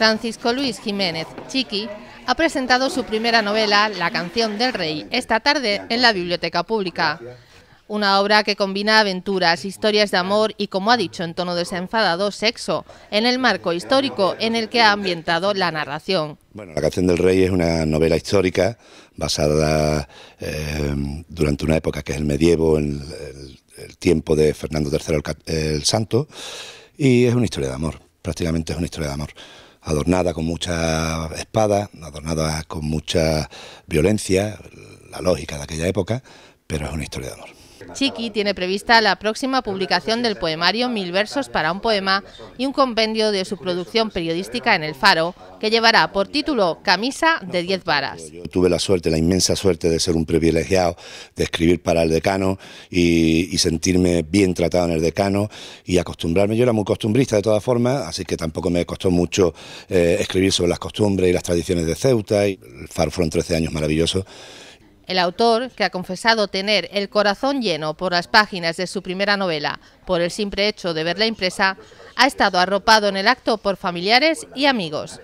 Francisco Luis Jiménez Chiqui ha presentado su primera novela, La canción del rey, esta tarde en la Biblioteca Pública. Una obra que combina aventuras, historias de amor y, como ha dicho en tono desenfadado, sexo, en el marco histórico en el que ha ambientado la narración. Bueno, La canción del rey es una novela histórica basada eh, durante una época que es el medievo, ...en el, tiempo de Fernando III el Santo, y es una historia de amor, prácticamente es una historia de amor adornada con muchas espadas, adornada con mucha violencia, la lógica de aquella época, pero es una historia de amor. Chiqui tiene prevista la próxima publicación del poemario Mil versos para un poema y un compendio de su producción periodística en El Faro, que llevará por título Camisa de 10 varas. Yo tuve la suerte, la inmensa suerte de ser un privilegiado, de escribir para el decano y, sentirme bien tratado en el decano y acostumbrarme. Yo era muy costumbrista de todas formas, así que tampoco me costó mucho eh, escribir sobre las costumbres y las tradiciones de Ceuta. Y el Faro fueron 13 años maravillosos el autor, que ha confesado tener el corazón lleno por las páginas de su primera novela, por el simple hecho de verla impresa, ha estado arropado en el acto por familiares y amigos.